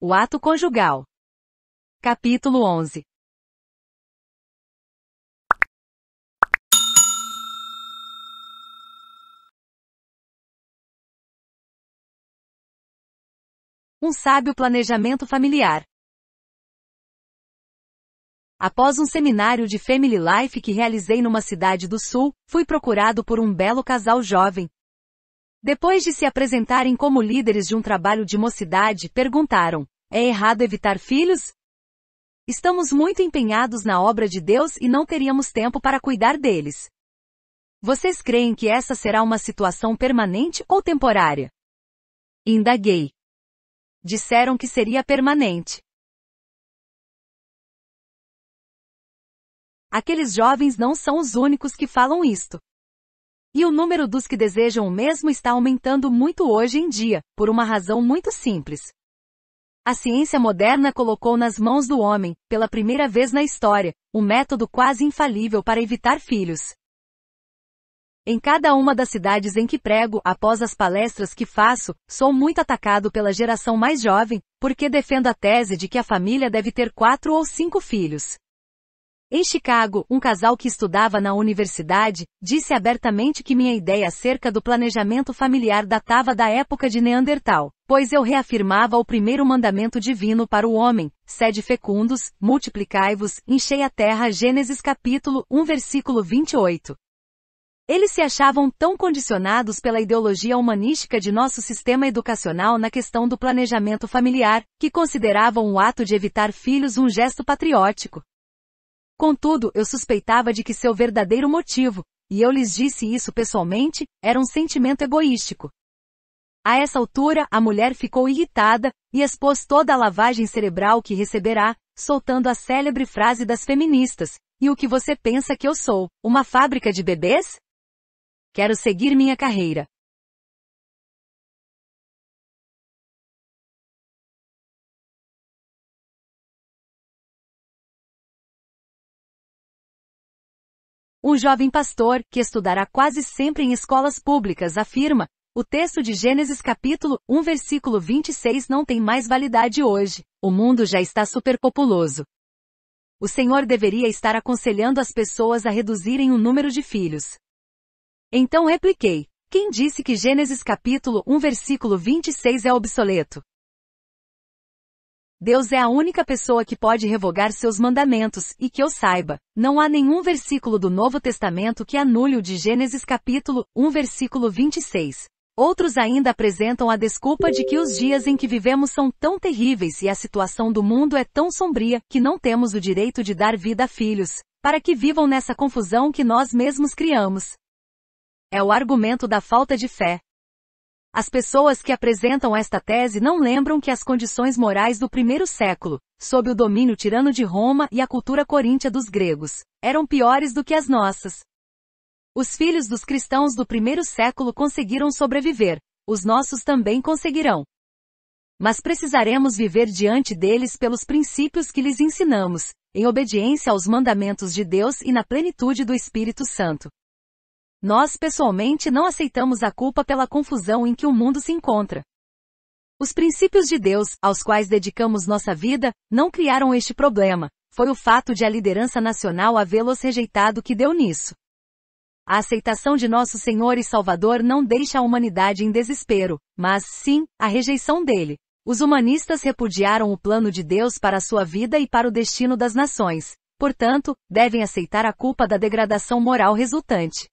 O ato conjugal. Capítulo 11. Um sábio planejamento familiar. Após um seminário de Family Life que realizei numa cidade do Sul, fui procurado por um belo casal jovem, depois de se apresentarem como líderes de um trabalho de mocidade, perguntaram: É errado evitar filhos? Estamos muito empenhados na obra de Deus e não teríamos tempo para cuidar deles. Vocês creem que essa será uma situação permanente ou temporária? Indaguei. Disseram que seria permanente. Aqueles jovens não são os únicos que falam isto. E o número dos que desejam o mesmo está aumentando muito hoje em dia, por uma razão muito simples. A ciência moderna colocou nas mãos do homem, pela primeira vez na história, um método quase infalível para evitar filhos. Em cada uma das cidades em que prego, após as palestras que faço, sou muito atacado pela geração mais jovem, porque defendo a tese de que a família deve ter quatro ou cinco filhos. Em Chicago, um casal que estudava na universidade disse abertamente que minha ideia acerca do planejamento familiar datava da época de Neandertal, pois eu reafirmava o primeiro mandamento divino para o homem: sede fecundos, multiplicai-vos, enchei a terra. Gênesis capítulo 1 versículo 28. Eles se achavam tão condicionados pela ideologia humanística de nosso sistema educacional na questão do planejamento familiar, que consideravam o ato de evitar filhos um gesto patriótico. Contudo, eu suspeitava de que seu verdadeiro motivo, e eu lhes disse isso pessoalmente, era um sentimento egoístico. A essa altura, a mulher ficou irritada e expôs toda a lavagem cerebral que receberá, soltando a célebre frase das feministas: E o que você pensa que eu sou? Uma fábrica de bebês? Quero seguir minha carreira, Um jovem pastor, que estudará quase sempre em escolas públicas, afirma, o texto de Gênesis capítulo 1 versículo 26 não tem mais validade hoje. O mundo já está superpopuloso. O Senhor deveria estar aconselhando as pessoas a reduzirem o número de filhos. Então repliquei: Quem disse que Gênesis capítulo 1 versículo 26 é obsoleto? Deus é a única pessoa que pode revogar seus mandamentos, e que eu saiba, não há nenhum versículo do Novo Testamento que anule o de Gênesis capítulo 1 versículo 26. Outros ainda apresentam a desculpa de que os dias em que vivemos são tão terríveis e a situação do mundo é tão sombria que não temos o direito de dar vida a filhos, para que vivam nessa confusão que nós mesmos criamos. É o argumento da falta de fé. As pessoas que apresentam esta tese não lembram que as condições morais do primeiro século, sob o domínio tirano de Roma e a cultura coríntia dos gregos, eram piores do que as nossas. Os filhos dos cristãos do primeiro século conseguiram sobreviver, os nossos também conseguirão. Mas precisaremos viver diante deles pelos princípios que lhes ensinamos, em obediência aos mandamentos de Deus e na plenitude do Espírito Santo. Nós pessoalmente não aceitamos a culpa pela confusão em que o mundo se encontra. Os princípios de Deus, aos quais dedicamos nossa vida, não criaram este problema, foi o fato de a liderança nacional havê-los rejeitado que deu nisso. A aceitação de nosso Senhor e Salvador não deixa a humanidade em desespero, mas sim, a rejeição dele. Os humanistas repudiaram o plano de Deus para a sua vida e para o destino das nações, portanto, devem aceitar a culpa da degradação moral resultante.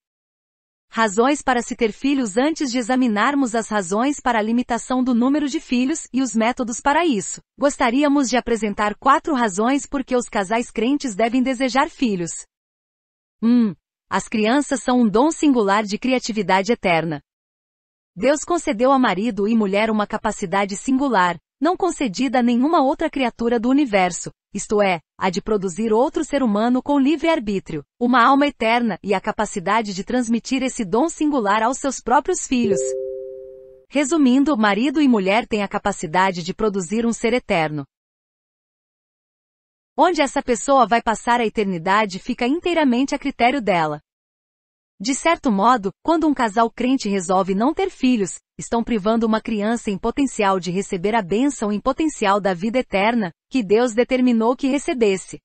Razões para se ter filhos antes de examinarmos as razões para a limitação do número de filhos e os métodos para isso. Gostaríamos de apresentar quatro razões por que os casais crentes devem desejar filhos. 1. Um, as crianças são um dom singular de criatividade eterna. Deus concedeu a marido e mulher uma capacidade singular, não concedida a nenhuma outra criatura do universo, isto é, a de produzir outro ser humano com livre arbítrio, uma alma eterna e a capacidade de transmitir esse dom singular aos seus próprios filhos. Resumindo, marido e mulher têm a capacidade de produzir um ser eterno. Onde essa pessoa vai passar a eternidade fica inteiramente a critério dela. De certo modo, quando um casal crente resolve não ter filhos, estão privando uma criança em potencial de receber a bênção em potencial da vida eterna, que Deus determinou que recebesse.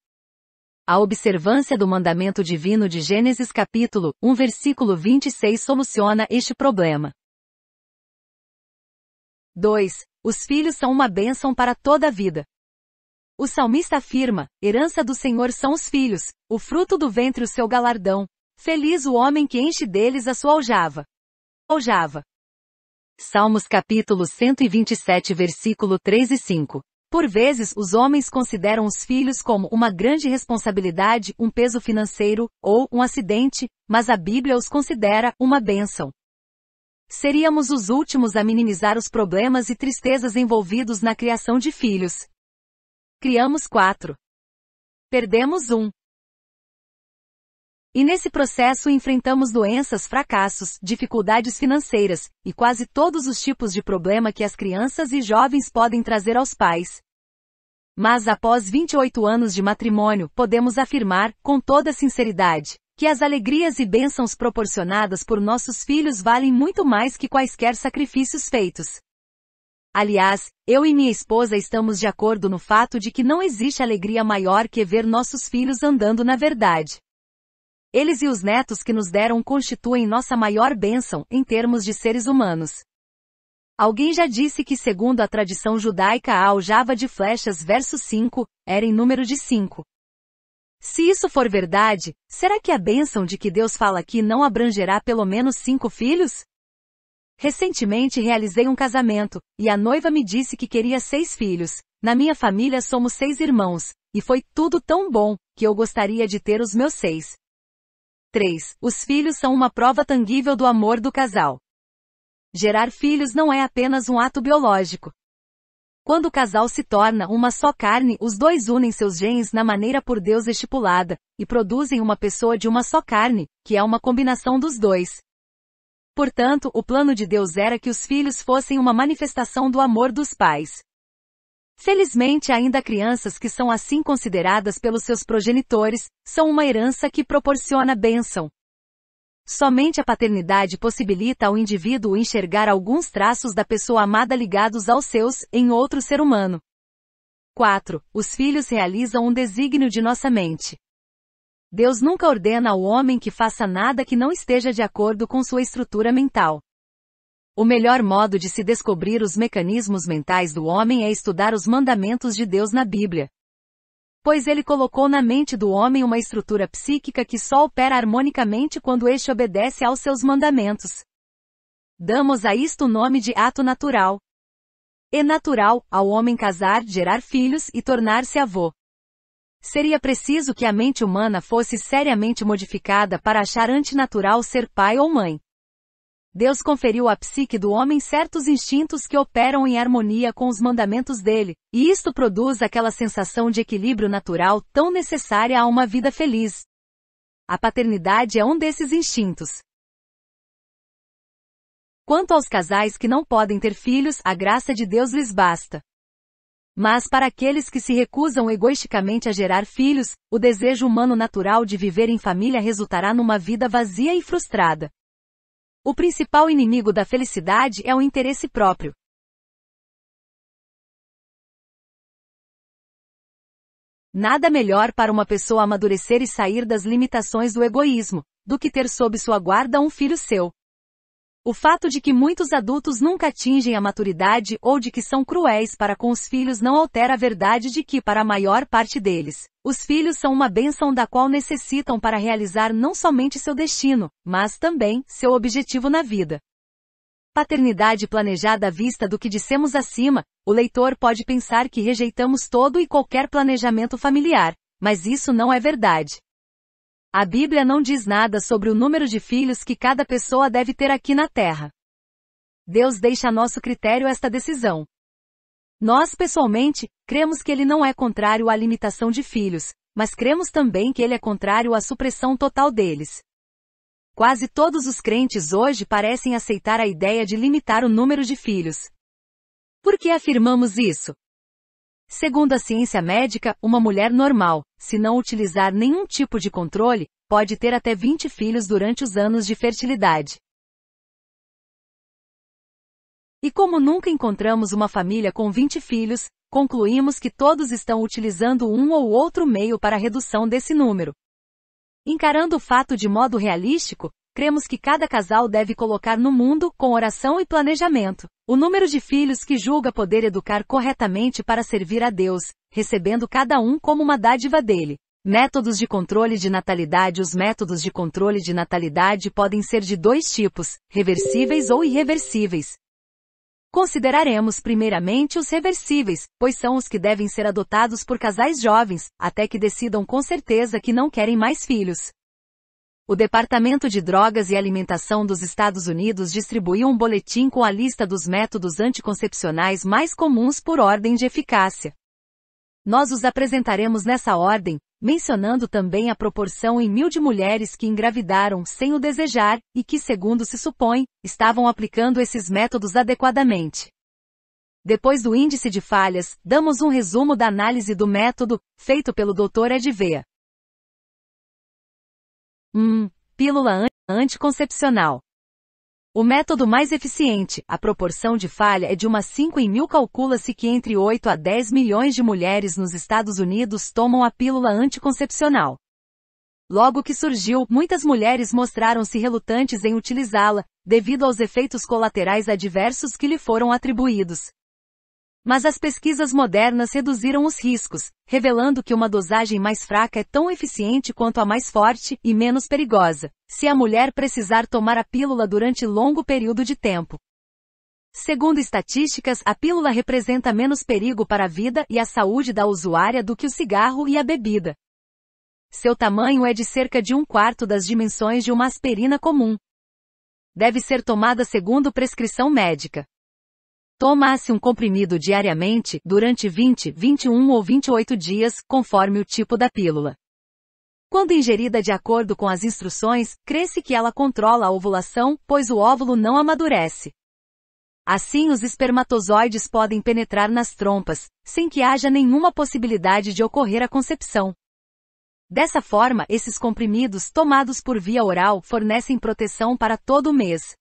A observância do mandamento divino de Gênesis capítulo 1 versículo 26 soluciona este problema. 2. Os filhos são uma bênção para toda a vida. O salmista afirma, herança do Senhor são os filhos, o fruto do ventre o seu galardão, Feliz o homem que enche deles a sua aljava. Aljava. Salmos capítulo 127 versículo 3 e 5. Por vezes os homens consideram os filhos como uma grande responsabilidade, um peso financeiro, ou um acidente, mas a Bíblia os considera uma bênção. Seríamos os últimos a minimizar os problemas e tristezas envolvidos na criação de filhos. Criamos quatro. Perdemos um. E nesse processo enfrentamos doenças, fracassos, dificuldades financeiras, e quase todos os tipos de problema que as crianças e jovens podem trazer aos pais. Mas após 28 anos de matrimônio, podemos afirmar, com toda sinceridade, que as alegrias e bênçãos proporcionadas por nossos filhos valem muito mais que quaisquer sacrifícios feitos. Aliás, eu e minha esposa estamos de acordo no fato de que não existe alegria maior que ver nossos filhos andando na verdade. Eles e os netos que nos deram constituem nossa maior bênção, em termos de seres humanos. Alguém já disse que segundo a tradição judaica a aljava de flechas verso 5, era em número de 5. Se isso for verdade, será que a bênção de que Deus fala aqui não abrangerá pelo menos cinco filhos? Recentemente realizei um casamento, e a noiva me disse que queria seis filhos. Na minha família somos seis irmãos, e foi tudo tão bom, que eu gostaria de ter os meus seis. 3. Os filhos são uma prova tangível do amor do casal. Gerar filhos não é apenas um ato biológico. Quando o casal se torna uma só carne, os dois unem seus genes na maneira por Deus estipulada, e produzem uma pessoa de uma só carne, que é uma combinação dos dois. Portanto, o plano de Deus era que os filhos fossem uma manifestação do amor dos pais. Felizmente, ainda crianças que são assim consideradas pelos seus progenitores, são uma herança que proporciona bênção. Somente a paternidade possibilita ao indivíduo enxergar alguns traços da pessoa amada ligados aos seus, em outro ser humano. 4. Os filhos realizam um desígnio de nossa mente. Deus nunca ordena ao homem que faça nada que não esteja de acordo com sua estrutura mental. O melhor modo de se descobrir os mecanismos mentais do homem é estudar os mandamentos de Deus na Bíblia. Pois ele colocou na mente do homem uma estrutura psíquica que só opera harmonicamente quando este obedece aos seus mandamentos. Damos a isto o nome de ato natural. É natural, ao homem casar, gerar filhos e tornar-se avô. Seria preciso que a mente humana fosse seriamente modificada para achar antinatural ser pai ou mãe. Deus conferiu à psique do homem certos instintos que operam em harmonia com os mandamentos dele, e isto produz aquela sensação de equilíbrio natural tão necessária a uma vida feliz. A paternidade é um desses instintos. Quanto aos casais que não podem ter filhos, a graça de Deus lhes basta. Mas para aqueles que se recusam egoisticamente a gerar filhos, o desejo humano natural de viver em família resultará numa vida vazia e frustrada. O principal inimigo da felicidade é o interesse próprio. Nada melhor para uma pessoa amadurecer e sair das limitações do egoísmo, do que ter sob sua guarda um filho seu. O fato de que muitos adultos nunca atingem a maturidade ou de que são cruéis para com os filhos não altera a verdade de que, para a maior parte deles, os filhos são uma bênção da qual necessitam para realizar não somente seu destino, mas também seu objetivo na vida. Paternidade planejada à vista do que dissemos acima, o leitor pode pensar que rejeitamos todo e qualquer planejamento familiar, mas isso não é verdade. A Bíblia não diz nada sobre o número de filhos que cada pessoa deve ter aqui na Terra. Deus deixa a nosso critério esta decisão. Nós, pessoalmente, cremos que ele não é contrário à limitação de filhos, mas cremos também que ele é contrário à supressão total deles. Quase todos os crentes hoje parecem aceitar a ideia de limitar o número de filhos. Por que afirmamos isso? Segundo a ciência médica, uma mulher normal, se não utilizar nenhum tipo de controle, pode ter até 20 filhos durante os anos de fertilidade. E como nunca encontramos uma família com 20 filhos, concluímos que todos estão utilizando um ou outro meio para a redução desse número. Encarando o fato de modo realístico, cremos que cada casal deve colocar no mundo, com oração e planejamento, o número de filhos que julga poder educar corretamente para servir a Deus, recebendo cada um como uma dádiva dele. Métodos de controle de natalidade Os métodos de controle de natalidade podem ser de dois tipos, reversíveis ou irreversíveis. Consideraremos primeiramente os reversíveis, pois são os que devem ser adotados por casais jovens, até que decidam com certeza que não querem mais filhos o Departamento de Drogas e Alimentação dos Estados Unidos distribuiu um boletim com a lista dos métodos anticoncepcionais mais comuns por ordem de eficácia. Nós os apresentaremos nessa ordem, mencionando também a proporção em mil de mulheres que engravidaram sem o desejar e que, segundo se supõe, estavam aplicando esses métodos adequadamente. Depois do índice de falhas, damos um resumo da análise do método, feito pelo Dr. Edvea. 1. Hum, pílula anticoncepcional. O método mais eficiente, a proporção de falha é de uma 5 em mil. Calcula-se que entre 8 a 10 milhões de mulheres nos Estados Unidos tomam a pílula anticoncepcional. Logo que surgiu, muitas mulheres mostraram-se relutantes em utilizá-la, devido aos efeitos colaterais adversos que lhe foram atribuídos, mas as pesquisas modernas reduziram os riscos, revelando que uma dosagem mais fraca é tão eficiente quanto a mais forte e menos perigosa, se a mulher precisar tomar a pílula durante longo período de tempo. Segundo estatísticas, a pílula representa menos perigo para a vida e a saúde da usuária do que o cigarro e a bebida. Seu tamanho é de cerca de um quarto das dimensões de uma aspirina comum. Deve ser tomada segundo prescrição médica. Tomasse um comprimido diariamente, durante 20, 21 ou 28 dias, conforme o tipo da pílula. Quando ingerida de acordo com as instruções, cresce que ela controla a ovulação, pois o óvulo não amadurece. Assim, os espermatozoides podem penetrar nas trompas, sem que haja nenhuma possibilidade de ocorrer a concepção. Dessa forma, esses comprimidos tomados por via oral fornecem proteção para todo o mês,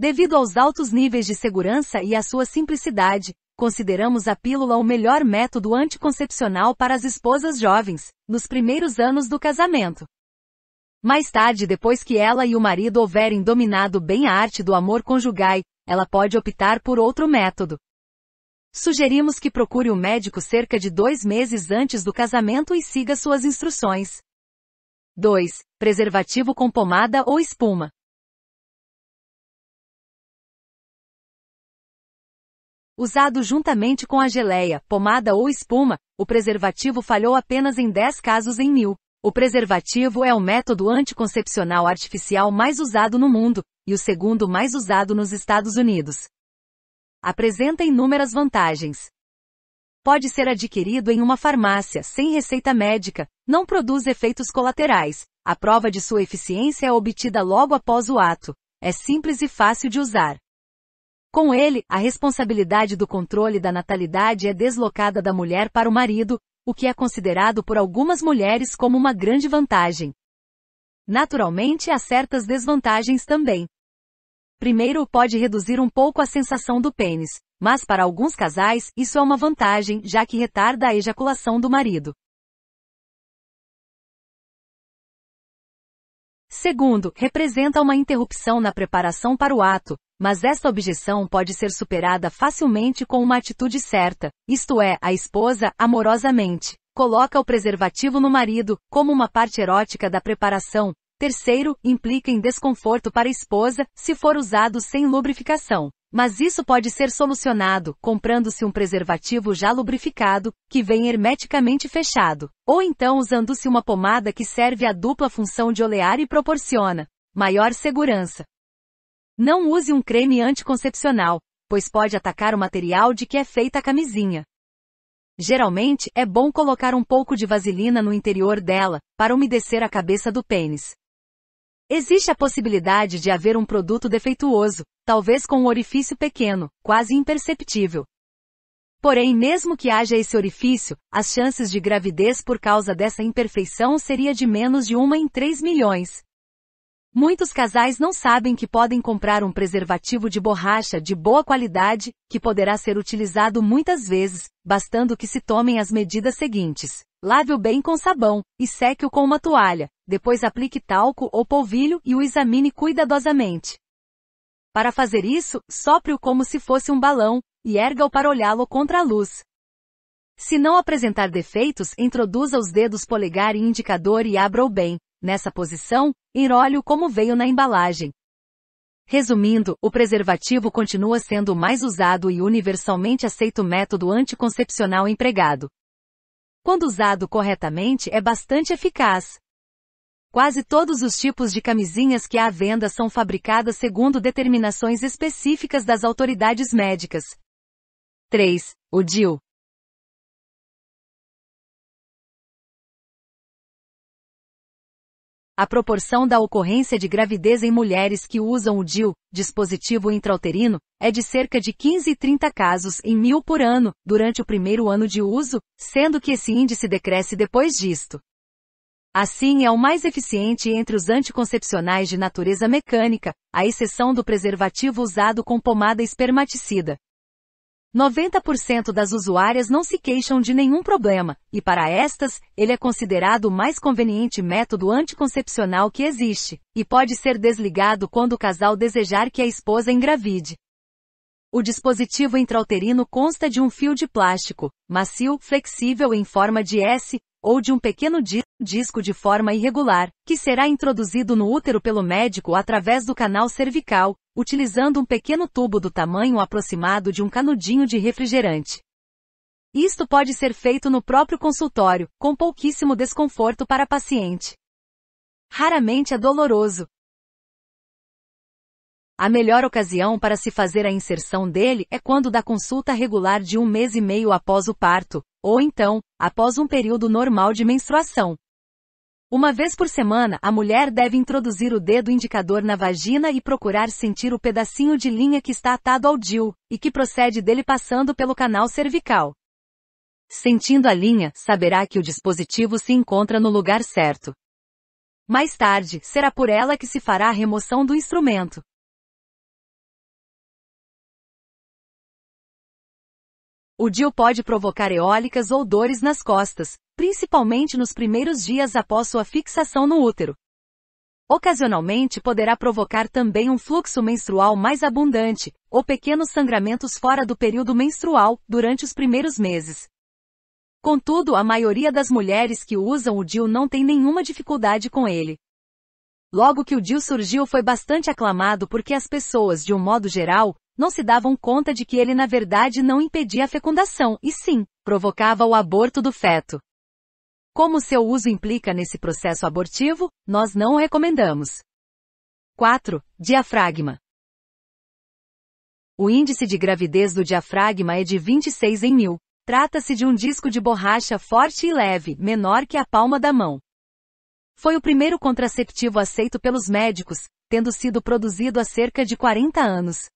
Devido aos altos níveis de segurança e à sua simplicidade, consideramos a pílula o melhor método anticoncepcional para as esposas jovens, nos primeiros anos do casamento. Mais tarde, depois que ela e o marido houverem dominado bem a arte do amor conjugal, ela pode optar por outro método. Sugerimos que procure o um médico cerca de dois meses antes do casamento e siga suas instruções. 2. Preservativo com pomada ou espuma. Usado juntamente com a geleia, pomada ou espuma, o preservativo falhou apenas em 10 casos em mil. O preservativo é o método anticoncepcional artificial mais usado no mundo, e o segundo mais usado nos Estados Unidos. Apresenta inúmeras vantagens. Pode ser adquirido em uma farmácia, sem receita médica, não produz efeitos colaterais, a prova de sua eficiência é obtida logo após o ato, é simples e fácil de usar. Com ele, a responsabilidade do controle da natalidade é deslocada da mulher para o marido, o que é considerado por algumas mulheres como uma grande vantagem. Naturalmente, há certas desvantagens também. Primeiro, pode reduzir um pouco a sensação do pênis, mas para alguns casais, isso é uma vantagem, já que retarda a ejaculação do marido. Segundo, representa uma interrupção na preparação para o ato, mas esta objeção pode ser superada facilmente com uma atitude certa, isto é, a esposa, amorosamente, coloca o preservativo no marido, como uma parte erótica da preparação. Terceiro, implica em desconforto para a esposa, se for usado sem lubrificação. Mas isso pode ser solucionado comprando-se um preservativo já lubrificado, que vem hermeticamente fechado, ou então usando-se uma pomada que serve a dupla função de olear e proporciona maior segurança. Não use um creme anticoncepcional, pois pode atacar o material de que é feita a camisinha. Geralmente, é bom colocar um pouco de vaselina no interior dela, para umedecer a cabeça do pênis, Existe a possibilidade de haver um produto defeituoso, talvez com um orifício pequeno, quase imperceptível. Porém, mesmo que haja esse orifício, as chances de gravidez por causa dessa imperfeição seria de menos de uma em 3 milhões. Muitos casais não sabem que podem comprar um preservativo de borracha de boa qualidade, que poderá ser utilizado muitas vezes, bastando que se tomem as medidas seguintes. Lave-o bem com sabão, e seque-o com uma toalha. Depois aplique talco ou polvilho e o examine cuidadosamente. Para fazer isso, sopre-o como se fosse um balão, e erga-o para olhá-lo contra a luz. Se não apresentar defeitos, introduza os dedos polegar e indicador e abra-o bem. Nessa posição, enrole-o como veio na embalagem. Resumindo, o preservativo continua sendo o mais usado e universalmente aceito método anticoncepcional empregado. Quando usado corretamente, é bastante eficaz. Quase todos os tipos de camisinhas que há à venda são fabricadas segundo determinações específicas das autoridades médicas. 3. O DIL. A proporção da ocorrência de gravidez em mulheres que usam o DIL, dispositivo intrauterino, é de cerca de 15 e 30 casos em mil por ano, durante o primeiro ano de uso, sendo que esse índice decresce depois disto. Assim é o mais eficiente entre os anticoncepcionais de natureza mecânica, à exceção do preservativo usado com pomada espermaticida. 90% das usuárias não se queixam de nenhum problema, e para estas, ele é considerado o mais conveniente método anticoncepcional que existe, e pode ser desligado quando o casal desejar que a esposa engravide. O dispositivo intrauterino consta de um fio de plástico, macio, flexível em forma de S, ou de um pequeno di disco de forma irregular, que será introduzido no útero pelo médico através do canal cervical, utilizando um pequeno tubo do tamanho aproximado de um canudinho de refrigerante. Isto pode ser feito no próprio consultório, com pouquíssimo desconforto para a paciente. Raramente é doloroso, a melhor ocasião para se fazer a inserção dele é quando da consulta regular de um mês e meio após o parto, ou então, após um período normal de menstruação. Uma vez por semana, a mulher deve introduzir o dedo indicador na vagina e procurar sentir o pedacinho de linha que está atado ao DIL, e que procede dele passando pelo canal cervical. Sentindo a linha, saberá que o dispositivo se encontra no lugar certo. Mais tarde, será por ela que se fará a remoção do instrumento. O DIU pode provocar eólicas ou dores nas costas, principalmente nos primeiros dias após sua fixação no útero. Ocasionalmente poderá provocar também um fluxo menstrual mais abundante, ou pequenos sangramentos fora do período menstrual, durante os primeiros meses. Contudo, a maioria das mulheres que usam o DIU não tem nenhuma dificuldade com ele. Logo que o DIU surgiu foi bastante aclamado porque as pessoas, de um modo geral, não se davam conta de que ele na verdade não impedia a fecundação, e sim, provocava o aborto do feto. Como seu uso implica nesse processo abortivo, nós não o recomendamos. 4. Diafragma. O índice de gravidez do diafragma é de 26 em mil. Trata-se de um disco de borracha forte e leve, menor que a palma da mão. Foi o primeiro contraceptivo aceito pelos médicos, tendo sido produzido há cerca de 40 anos.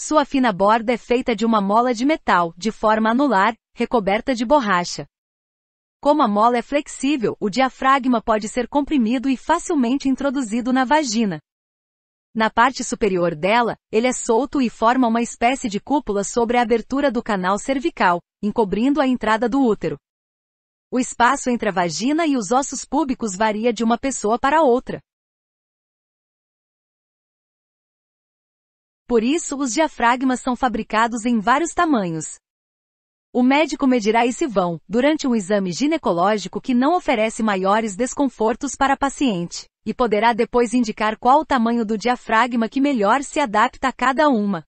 Sua fina borda é feita de uma mola de metal, de forma anular, recoberta de borracha. Como a mola é flexível, o diafragma pode ser comprimido e facilmente introduzido na vagina. Na parte superior dela, ele é solto e forma uma espécie de cúpula sobre a abertura do canal cervical, encobrindo a entrada do útero. O espaço entre a vagina e os ossos púbicos varia de uma pessoa para outra. Por isso, os diafragmas são fabricados em vários tamanhos. O médico medirá esse vão, durante um exame ginecológico que não oferece maiores desconfortos para a paciente, e poderá depois indicar qual o tamanho do diafragma que melhor se adapta a cada uma.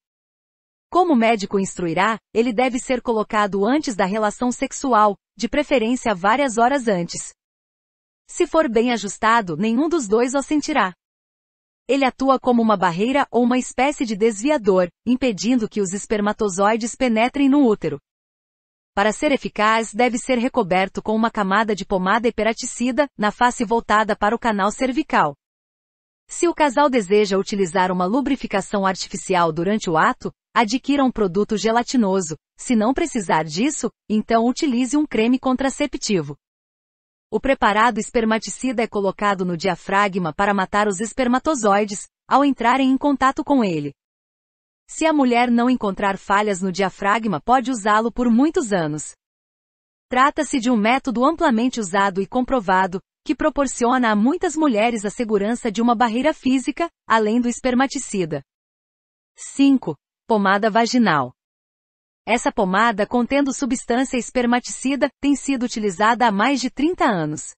Como o médico instruirá, ele deve ser colocado antes da relação sexual, de preferência várias horas antes. Se for bem ajustado, nenhum dos dois o sentirá. Ele atua como uma barreira ou uma espécie de desviador, impedindo que os espermatozoides penetrem no útero. Para ser eficaz, deve ser recoberto com uma camada de pomada hiperaticida, na face voltada para o canal cervical. Se o casal deseja utilizar uma lubrificação artificial durante o ato, adquira um produto gelatinoso. Se não precisar disso, então utilize um creme contraceptivo. O preparado espermaticida é colocado no diafragma para matar os espermatozoides, ao entrarem em contato com ele. Se a mulher não encontrar falhas no diafragma, pode usá-lo por muitos anos. Trata-se de um método amplamente usado e comprovado, que proporciona a muitas mulheres a segurança de uma barreira física, além do espermaticida. 5. Pomada vaginal. Essa pomada contendo substância espermaticida tem sido utilizada há mais de 30 anos.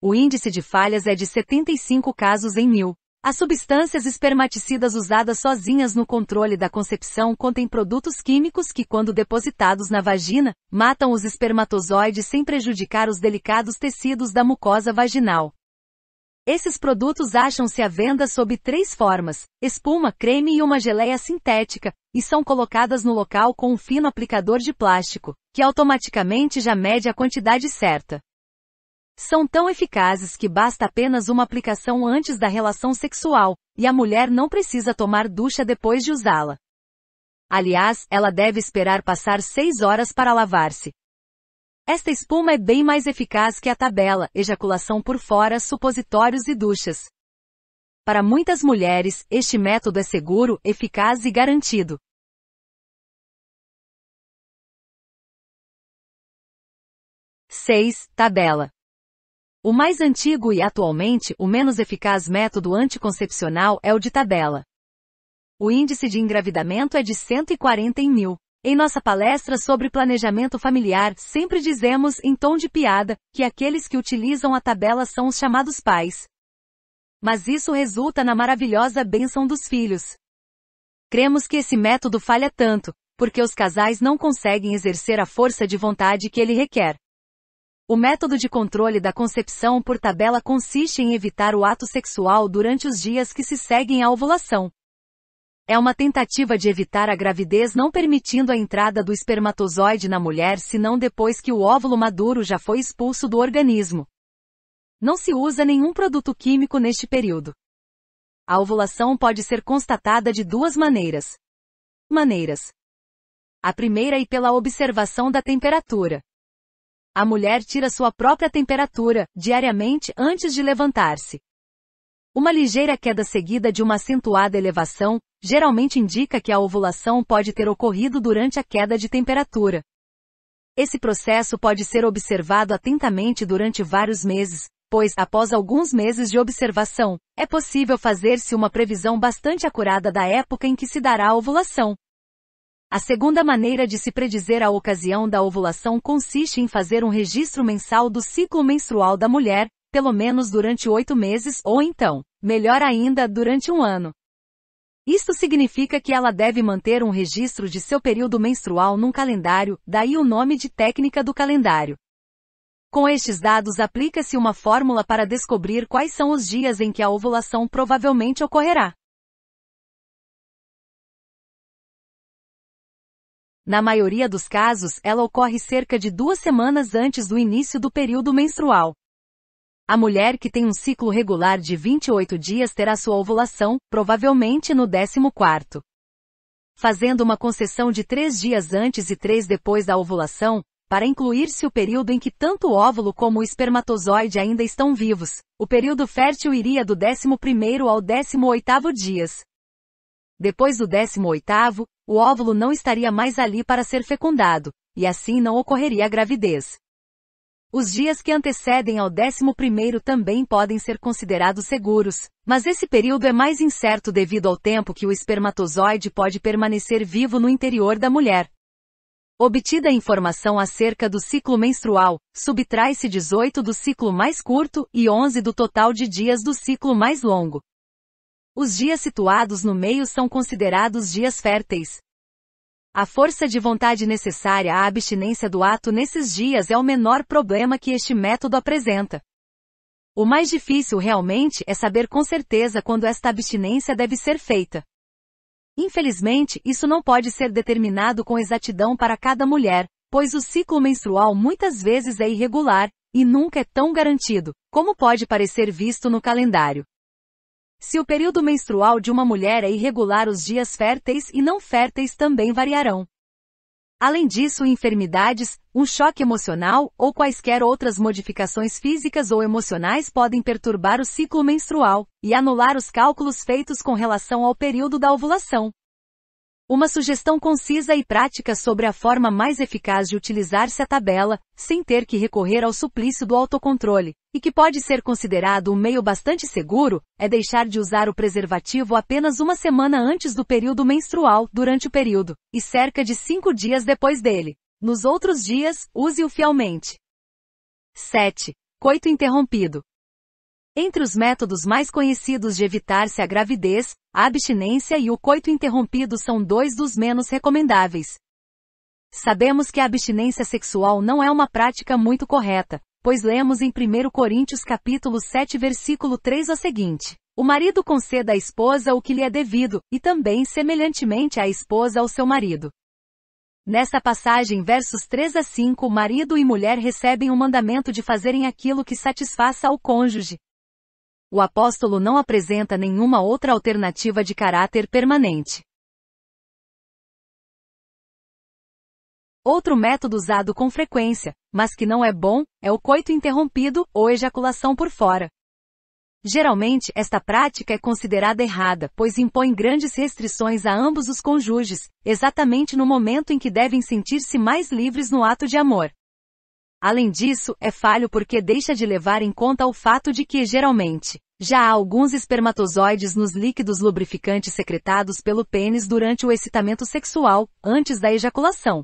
O índice de falhas é de 75 casos em mil. As substâncias espermaticidas usadas sozinhas no controle da concepção contêm produtos químicos que, quando depositados na vagina, matam os espermatozoides sem prejudicar os delicados tecidos da mucosa vaginal. Esses produtos acham-se à venda sob três formas, espuma, creme e uma geleia sintética, e são colocadas no local com um fino aplicador de plástico, que automaticamente já mede a quantidade certa. São tão eficazes que basta apenas uma aplicação antes da relação sexual, e a mulher não precisa tomar ducha depois de usá-la. Aliás, ela deve esperar passar seis horas para lavar-se, esta espuma é bem mais eficaz que a tabela, ejaculação por fora, supositórios e duchas. Para muitas mulheres, este método é seguro, eficaz e garantido. Seis, Tabela. O mais antigo e atualmente o menos eficaz método anticoncepcional é o de tabela. O índice de engravidamento é de 140 em mil. Em nossa palestra sobre planejamento familiar, sempre dizemos, em tom de piada, que aqueles que utilizam a tabela são os chamados pais. Mas isso resulta na maravilhosa bênção dos filhos. Cremos que esse método falha tanto, porque os casais não conseguem exercer a força de vontade que ele requer. O método de controle da concepção por tabela consiste em evitar o ato sexual durante os dias que se seguem à ovulação. É uma tentativa de evitar a gravidez não permitindo a entrada do espermatozoide na mulher senão depois que o óvulo maduro já foi expulso do organismo. Não se usa nenhum produto químico neste período. A ovulação pode ser constatada de duas maneiras. Maneiras. A primeira é pela observação da temperatura. A mulher tira sua própria temperatura, diariamente, antes de levantar-se. Uma ligeira queda seguida de uma acentuada elevação, geralmente indica que a ovulação pode ter ocorrido durante a queda de temperatura. Esse processo pode ser observado atentamente durante vários meses, pois, após alguns meses de observação, é possível fazer-se uma previsão bastante acurada da época em que se dará a ovulação. A segunda maneira de se predizer a ocasião da ovulação consiste em fazer um registro mensal do ciclo menstrual da mulher, pelo menos durante oito meses ou então, melhor ainda, durante um ano. Isto significa que ela deve manter um registro de seu período menstrual num calendário, daí o nome de técnica do calendário. Com estes dados aplica-se uma fórmula para descobrir quais são os dias em que a ovulação provavelmente ocorrerá. Na maioria dos casos, ela ocorre cerca de duas semanas antes do início do período menstrual. A mulher que tem um ciclo regular de 28 dias terá sua ovulação, provavelmente no 14. Fazendo uma concessão de 3 dias antes e 3 depois da ovulação, para incluir-se o período em que tanto o óvulo como o espermatozoide ainda estão vivos, o período fértil iria do 11º ao 18º dias. Depois do 18º, o óvulo não estaria mais ali para ser fecundado, e assim não ocorreria a gravidez. Os dias que antecedem ao 11 também podem ser considerados seguros, mas esse período é mais incerto devido ao tempo que o espermatozoide pode permanecer vivo no interior da mulher. Obtida a informação acerca do ciclo menstrual, subtrai-se 18 do ciclo mais curto e 11 do total de dias do ciclo mais longo. Os dias situados no meio são considerados dias férteis, a força de vontade necessária à abstinência do ato nesses dias é o menor problema que este método apresenta. O mais difícil realmente é saber com certeza quando esta abstinência deve ser feita. Infelizmente, isso não pode ser determinado com exatidão para cada mulher, pois o ciclo menstrual muitas vezes é irregular e nunca é tão garantido, como pode parecer visto no calendário. Se o período menstrual de uma mulher é irregular, os dias férteis e não férteis também variarão. Além disso, enfermidades, um choque emocional ou quaisquer outras modificações físicas ou emocionais podem perturbar o ciclo menstrual e anular os cálculos feitos com relação ao período da ovulação. Uma sugestão concisa e prática sobre a forma mais eficaz de utilizar-se a tabela, sem ter que recorrer ao suplício do autocontrole, e que pode ser considerado um meio bastante seguro, é deixar de usar o preservativo apenas uma semana antes do período menstrual, durante o período, e cerca de cinco dias depois dele. Nos outros dias, use-o fielmente. 7. Coito interrompido. Entre os métodos mais conhecidos de evitar-se a gravidez, a abstinência e o coito interrompido são dois dos menos recomendáveis. Sabemos que a abstinência sexual não é uma prática muito correta, pois lemos em 1 Coríntios capítulo 7 versículo 3 a seguinte: O marido conceda à esposa o que lhe é devido, e também semelhantemente à esposa ao seu marido. Nessa passagem, versos 3 a 5, marido e mulher recebem o mandamento de fazerem aquilo que satisfaça ao cônjuge, o apóstolo não apresenta nenhuma outra alternativa de caráter permanente. Outro método usado com frequência, mas que não é bom, é o coito interrompido ou ejaculação por fora. Geralmente, esta prática é considerada errada, pois impõe grandes restrições a ambos os cônjuges, exatamente no momento em que devem sentir-se mais livres no ato de amor. Além disso, é falho porque deixa de levar em conta o fato de que, geralmente, já há alguns espermatozoides nos líquidos lubrificantes secretados pelo pênis durante o excitamento sexual, antes da ejaculação.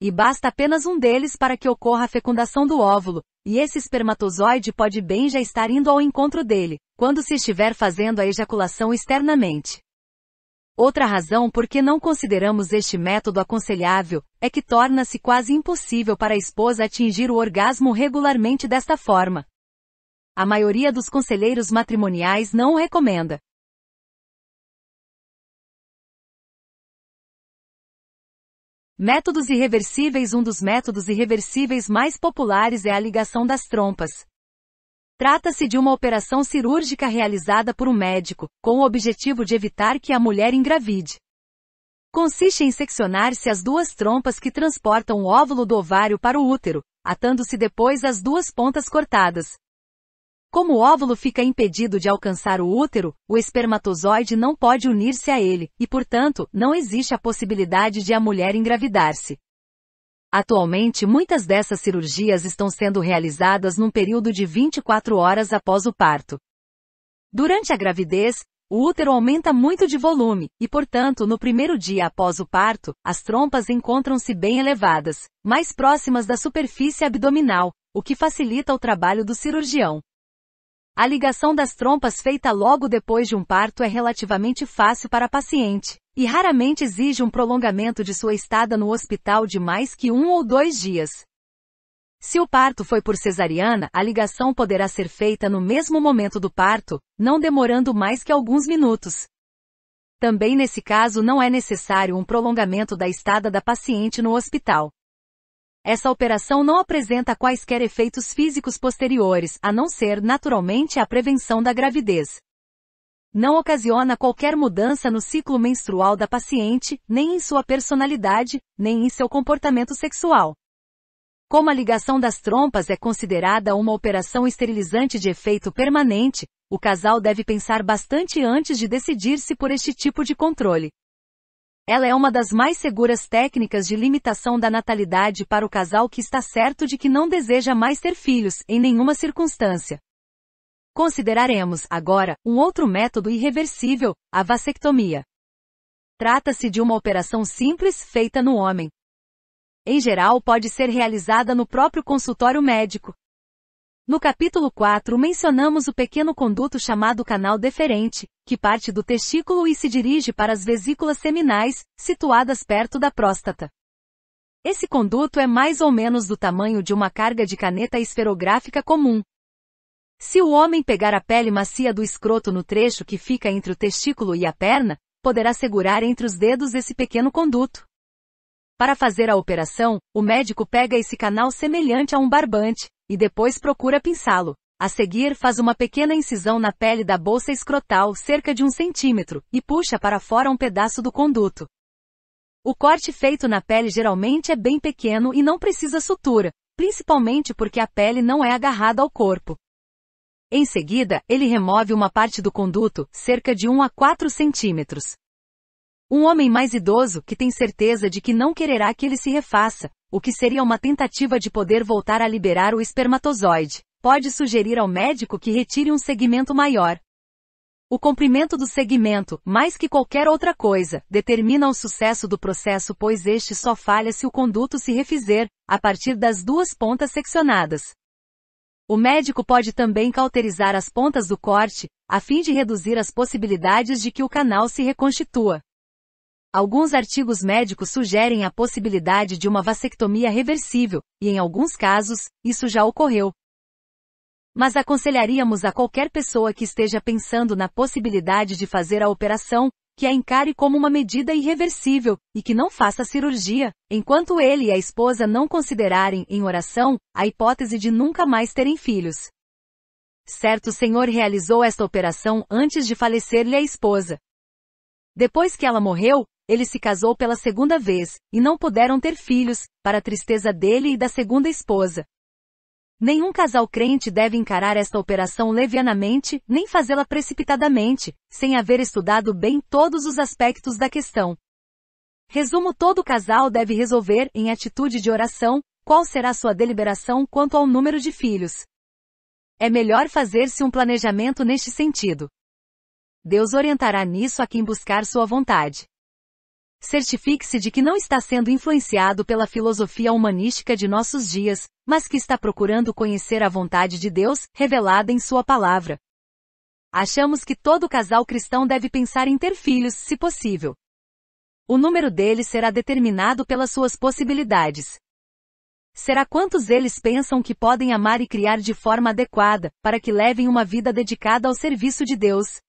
E basta apenas um deles para que ocorra a fecundação do óvulo, e esse espermatozoide pode bem já estar indo ao encontro dele, quando se estiver fazendo a ejaculação externamente. Outra razão por que não consideramos este método aconselhável é que torna-se quase impossível para a esposa atingir o orgasmo regularmente desta forma. A maioria dos conselheiros matrimoniais não o recomenda. Métodos irreversíveis Um dos métodos irreversíveis mais populares é a ligação das trompas. Trata-se de uma operação cirúrgica realizada por um médico, com o objetivo de evitar que a mulher engravide. Consiste em seccionar-se as duas trompas que transportam o óvulo do ovário para o útero, atando-se depois as duas pontas cortadas. Como o óvulo fica impedido de alcançar o útero, o espermatozoide não pode unir-se a ele, e portanto, não existe a possibilidade de a mulher engravidar-se. Atualmente muitas dessas cirurgias estão sendo realizadas num período de 24 horas após o parto. Durante a gravidez, o útero aumenta muito de volume, e portanto, no primeiro dia após o parto, as trompas encontram-se bem elevadas, mais próximas da superfície abdominal, o que facilita o trabalho do cirurgião. A ligação das trompas feita logo depois de um parto é relativamente fácil para a paciente, e raramente exige um prolongamento de sua estada no hospital de mais que um ou dois dias. Se o parto foi por cesariana, a ligação poderá ser feita no mesmo momento do parto, não demorando mais que alguns minutos. Também nesse caso não é necessário um prolongamento da estada da paciente no hospital. Essa operação não apresenta quaisquer efeitos físicos posteriores, a não ser, naturalmente, a prevenção da gravidez. Não ocasiona qualquer mudança no ciclo menstrual da paciente, nem em sua personalidade, nem em seu comportamento sexual. Como a ligação das trompas é considerada uma operação esterilizante de efeito permanente, o casal deve pensar bastante antes de decidir-se por este tipo de controle. Ela é uma das mais seguras técnicas de limitação da natalidade para o casal que está certo de que não deseja mais ter filhos, em nenhuma circunstância. Consideraremos, agora, um outro método irreversível, a vasectomia. Trata-se de uma operação simples feita no homem. Em geral, pode ser realizada no próprio consultório médico, no capítulo 4 mencionamos o pequeno conduto chamado canal deferente, que parte do testículo e se dirige para as vesículas seminais, situadas perto da próstata. Esse conduto é mais ou menos do tamanho de uma carga de caneta esferográfica comum. Se o homem pegar a pele macia do escroto no trecho que fica entre o testículo e a perna, poderá segurar entre os dedos esse pequeno conduto. Para fazer a operação, o médico pega esse canal semelhante a um barbante, e depois procura pinçá-lo. A seguir faz uma pequena incisão na pele da bolsa escrotal, cerca de um centímetro, e puxa para fora um pedaço do conduto. O corte feito na pele geralmente é bem pequeno e não precisa sutura, principalmente porque a pele não é agarrada ao corpo. Em seguida, ele remove uma parte do conduto, cerca de 1 a 4 centímetros. Um homem mais idoso que tem certeza de que não quererá que ele se refaça, o que seria uma tentativa de poder voltar a liberar o espermatozoide, pode sugerir ao médico que retire um segmento maior. O comprimento do segmento, mais que qualquer outra coisa, determina o sucesso do processo pois este só falha se o conduto se refizer, a partir das duas pontas seccionadas. O médico pode também cauterizar as pontas do corte, a fim de reduzir as possibilidades de que o canal se reconstitua. Alguns artigos médicos sugerem a possibilidade de uma vasectomia reversível, e em alguns casos, isso já ocorreu. Mas aconselharíamos a qualquer pessoa que esteja pensando na possibilidade de fazer a operação, que a encare como uma medida irreversível, e que não faça cirurgia, enquanto ele e a esposa não considerarem, em oração, a hipótese de nunca mais terem filhos. Certo senhor realizou esta operação antes de falecer-lhe a esposa, depois que ela morreu, ele se casou pela segunda vez, e não puderam ter filhos, para a tristeza dele e da segunda esposa. Nenhum casal crente deve encarar esta operação levianamente, nem fazê-la precipitadamente, sem haver estudado bem todos os aspectos da questão. Resumo: todo casal deve resolver, em atitude de oração, qual será sua deliberação quanto ao número de filhos. É melhor fazer-se um planejamento neste sentido. Deus orientará nisso a quem buscar sua vontade. Certifique-se de que não está sendo influenciado pela filosofia humanística de nossos dias, mas que está procurando conhecer a vontade de Deus, revelada em Sua palavra. Achamos que todo casal cristão deve pensar em ter filhos, se possível. O número deles será determinado pelas suas possibilidades. Será quantos eles pensam que podem amar e criar de forma adequada, para que levem uma vida dedicada ao serviço de Deus,